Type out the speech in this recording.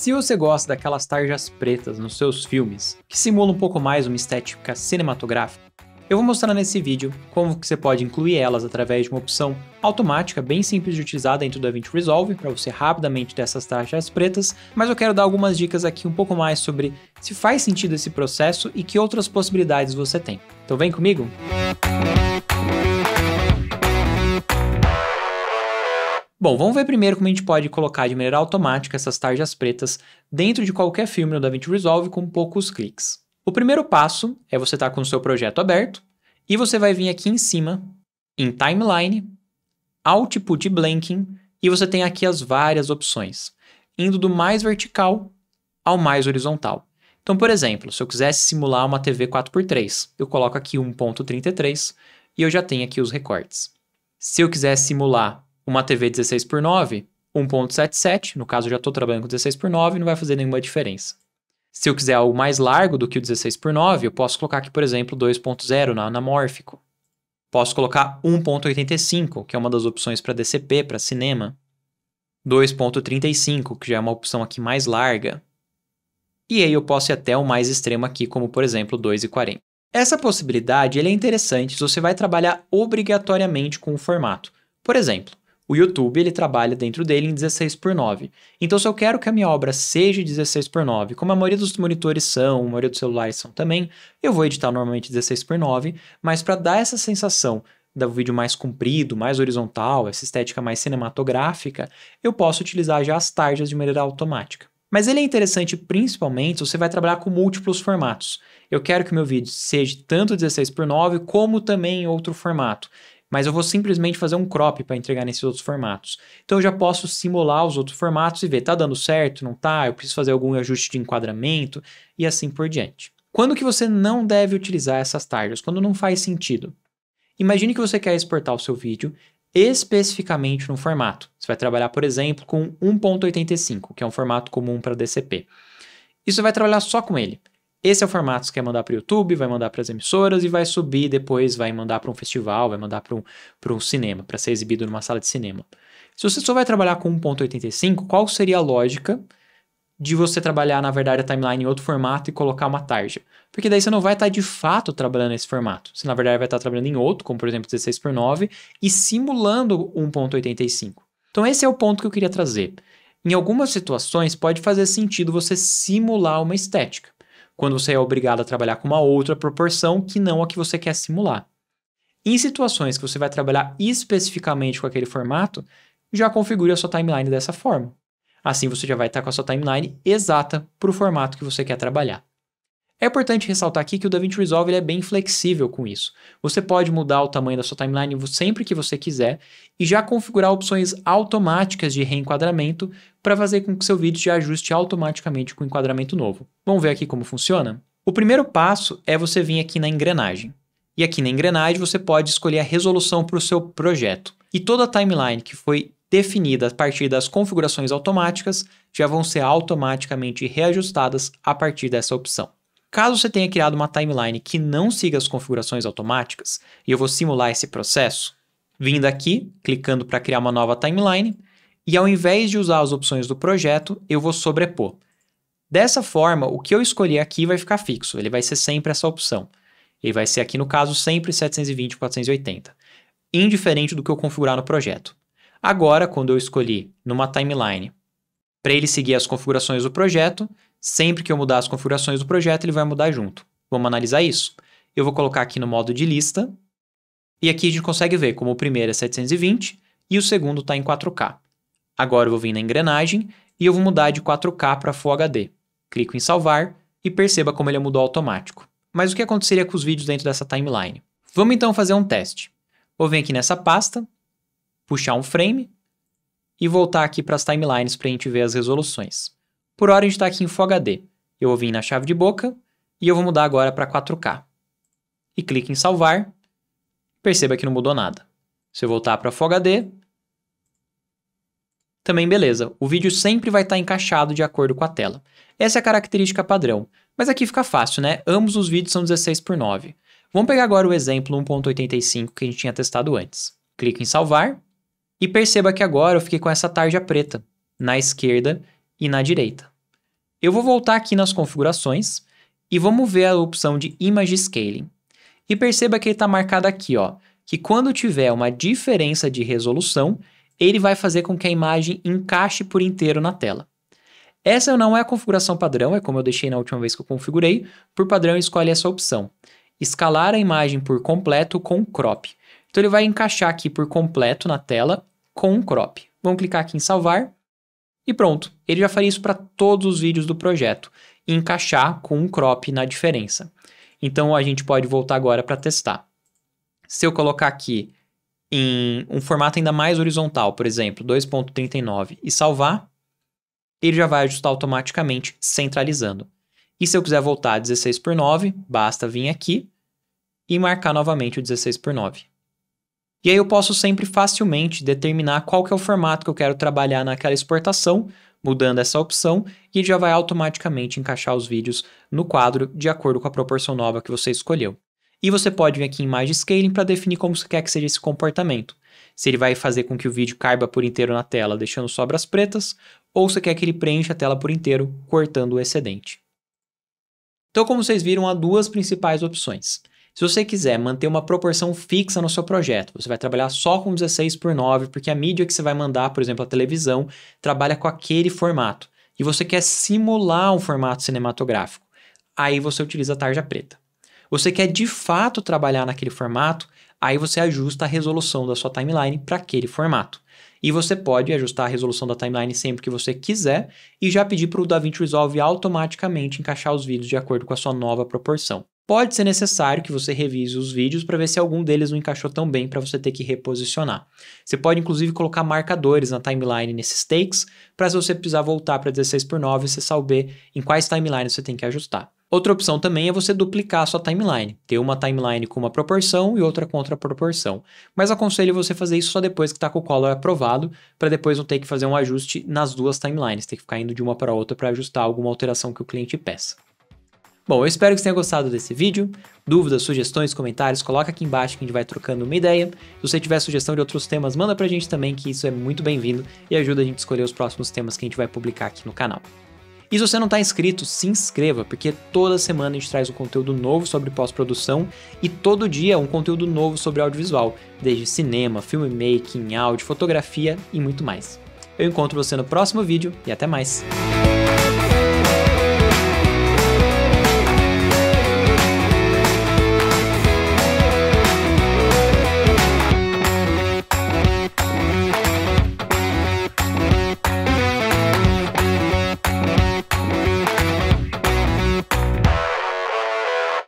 Se você gosta daquelas tarjas pretas nos seus filmes, que simulam um pouco mais uma estética cinematográfica, eu vou mostrar nesse vídeo como que você pode incluir elas através de uma opção automática bem simples de utilizar dentro do DaVinci Resolve para você rapidamente ter essas tarjas pretas, mas eu quero dar algumas dicas aqui um pouco mais sobre se faz sentido esse processo e que outras possibilidades você tem. Então vem comigo! Música Bom, vamos ver primeiro como a gente pode colocar de maneira automática essas tarjas pretas dentro de qualquer filme no DaVinci Resolve com poucos cliques. O primeiro passo é você estar tá com o seu projeto aberto e você vai vir aqui em cima em Timeline, Output Blanking e você tem aqui as várias opções, indo do mais vertical ao mais horizontal. Então, por exemplo, se eu quisesse simular uma TV 4x3, eu coloco aqui 1.33 e eu já tenho aqui os recortes. Se eu quiser simular uma TV 16 por 9, 1.77, no caso eu já estou trabalhando com 16 por 9, não vai fazer nenhuma diferença. Se eu quiser algo mais largo do que o 16 por 9, eu posso colocar aqui, por exemplo, 2.0 na anamórfico. Posso colocar 1.85, que é uma das opções para DCP, para cinema. 2.35, que já é uma opção aqui mais larga. E aí eu posso ir até o mais extremo aqui, como por exemplo 2.40. Essa possibilidade é interessante se você vai trabalhar obrigatoriamente com o formato. Por exemplo, o YouTube ele trabalha dentro dele em 16 por 9. Então, se eu quero que a minha obra seja 16 por 9, como a maioria dos monitores são, a maioria dos celulares são também, eu vou editar normalmente 16 por 9, mas para dar essa sensação do vídeo mais comprido, mais horizontal, essa estética mais cinematográfica, eu posso utilizar já as tarjas de maneira automática. Mas ele é interessante principalmente se você vai trabalhar com múltiplos formatos. Eu quero que meu vídeo seja tanto 16 por 9 como também em outro formato mas eu vou simplesmente fazer um crop para entregar nesses outros formatos. Então eu já posso simular os outros formatos e ver, tá dando certo, não tá, eu preciso fazer algum ajuste de enquadramento e assim por diante. Quando que você não deve utilizar essas tarjas? Quando não faz sentido. Imagine que você quer exportar o seu vídeo especificamente no formato. Você vai trabalhar, por exemplo, com 1.85, que é um formato comum para DCP. Isso vai trabalhar só com ele. Esse é o formato que você quer mandar para o YouTube, vai mandar para as emissoras e vai subir depois, vai mandar para um festival, vai mandar para um, um cinema, para ser exibido numa sala de cinema. Se você só vai trabalhar com 1.85, qual seria a lógica de você trabalhar, na verdade, a timeline em outro formato e colocar uma tarja? Porque daí você não vai estar tá de fato trabalhando nesse formato. Você, na verdade, vai estar tá trabalhando em outro, como por exemplo 16 por 9, e simulando 1.85. Então esse é o ponto que eu queria trazer. Em algumas situações, pode fazer sentido você simular uma estética quando você é obrigado a trabalhar com uma outra proporção que não a que você quer simular. Em situações que você vai trabalhar especificamente com aquele formato, já configure a sua timeline dessa forma. Assim você já vai estar com a sua timeline exata para o formato que você quer trabalhar. É importante ressaltar aqui que o DaVinci Resolve é bem flexível com isso. Você pode mudar o tamanho da sua timeline sempre que você quiser e já configurar opções automáticas de reenquadramento para fazer com que seu vídeo se ajuste automaticamente com o enquadramento novo. Vamos ver aqui como funciona? O primeiro passo é você vir aqui na engrenagem. E aqui na engrenagem você pode escolher a resolução para o seu projeto. E toda a timeline que foi definida a partir das configurações automáticas já vão ser automaticamente reajustadas a partir dessa opção. Caso você tenha criado uma timeline que não siga as configurações automáticas, e eu vou simular esse processo, vindo aqui, clicando para criar uma nova timeline, e ao invés de usar as opções do projeto, eu vou sobrepor. Dessa forma, o que eu escolhi aqui vai ficar fixo, ele vai ser sempre essa opção. Ele vai ser aqui no caso sempre 720 480, indiferente do que eu configurar no projeto. Agora, quando eu escolhi numa timeline para ele seguir as configurações do projeto, Sempre que eu mudar as configurações do projeto, ele vai mudar junto. Vamos analisar isso. Eu vou colocar aqui no modo de lista. E aqui a gente consegue ver como o primeiro é 720 e o segundo está em 4K. Agora eu vou vir na engrenagem e eu vou mudar de 4K para Full HD. Clico em salvar e perceba como ele mudou automático. Mas o que aconteceria com os vídeos dentro dessa timeline? Vamos então fazer um teste. Vou vir aqui nessa pasta, puxar um frame e voltar aqui para as timelines para a gente ver as resoluções. Por hora a gente está aqui em Full HD. Eu vou vir na chave de boca e eu vou mudar agora para 4K. E clique em salvar. Perceba que não mudou nada. Se eu voltar para Full HD, também beleza. O vídeo sempre vai estar tá encaixado de acordo com a tela. Essa é a característica padrão. Mas aqui fica fácil, né? Ambos os vídeos são 16 por 9. Vamos pegar agora o exemplo 1.85 que a gente tinha testado antes. Clique em salvar e perceba que agora eu fiquei com essa tarja preta na esquerda e na direita. Eu vou voltar aqui nas configurações e vamos ver a opção de Image Scaling. E perceba que ele está marcado aqui, ó, que quando tiver uma diferença de resolução, ele vai fazer com que a imagem encaixe por inteiro na tela. Essa não é a configuração padrão, é como eu deixei na última vez que eu configurei, por padrão escolhe essa opção. Escalar a imagem por completo com crop. Então ele vai encaixar aqui por completo na tela com crop. Vamos clicar aqui em salvar e pronto, ele já faria isso para todos os vídeos do projeto, e encaixar com um crop na diferença. Então a gente pode voltar agora para testar. Se eu colocar aqui em um formato ainda mais horizontal, por exemplo, 2.39 e salvar, ele já vai ajustar automaticamente centralizando. E se eu quiser voltar a 16 por 9, basta vir aqui e marcar novamente o 16 por 9. E aí eu posso sempre facilmente determinar qual que é o formato que eu quero trabalhar naquela exportação, mudando essa opção, e já vai automaticamente encaixar os vídeos no quadro de acordo com a proporção nova que você escolheu. E você pode vir aqui em Image Scaling para definir como você quer que seja esse comportamento. Se ele vai fazer com que o vídeo caiba por inteiro na tela, deixando sobras pretas, ou você quer que ele preencha a tela por inteiro, cortando o excedente. Então, como vocês viram, há duas principais opções. Se você quiser manter uma proporção fixa no seu projeto, você vai trabalhar só com 16 por 9, porque a mídia que você vai mandar, por exemplo, a televisão, trabalha com aquele formato. E você quer simular um formato cinematográfico. Aí você utiliza a tarja preta. Você quer de fato trabalhar naquele formato, aí você ajusta a resolução da sua timeline para aquele formato. E você pode ajustar a resolução da timeline sempre que você quiser e já pedir para o DaVinci Resolve automaticamente encaixar os vídeos de acordo com a sua nova proporção. Pode ser necessário que você revise os vídeos para ver se algum deles não encaixou tão bem para você ter que reposicionar. Você pode inclusive colocar marcadores na timeline nesses takes, para se você precisar voltar para 16 por 9, você saber em quais timelines você tem que ajustar. Outra opção também é você duplicar a sua timeline, ter uma timeline com uma proporção e outra com outra proporção. Mas aconselho você fazer isso só depois que está com o color é aprovado, para depois não ter que fazer um ajuste nas duas timelines, ter que ficar indo de uma para outra para ajustar alguma alteração que o cliente peça. Bom, eu espero que você tenha gostado desse vídeo. Dúvidas, sugestões, comentários, coloca aqui embaixo que a gente vai trocando uma ideia. Se você tiver sugestão de outros temas, manda pra gente também, que isso é muito bem-vindo e ajuda a gente a escolher os próximos temas que a gente vai publicar aqui no canal. E se você não está inscrito, se inscreva, porque toda semana a gente traz um conteúdo novo sobre pós-produção e todo dia um conteúdo novo sobre audiovisual, desde cinema, making, áudio, fotografia e muito mais. Eu encontro você no próximo vídeo e até mais!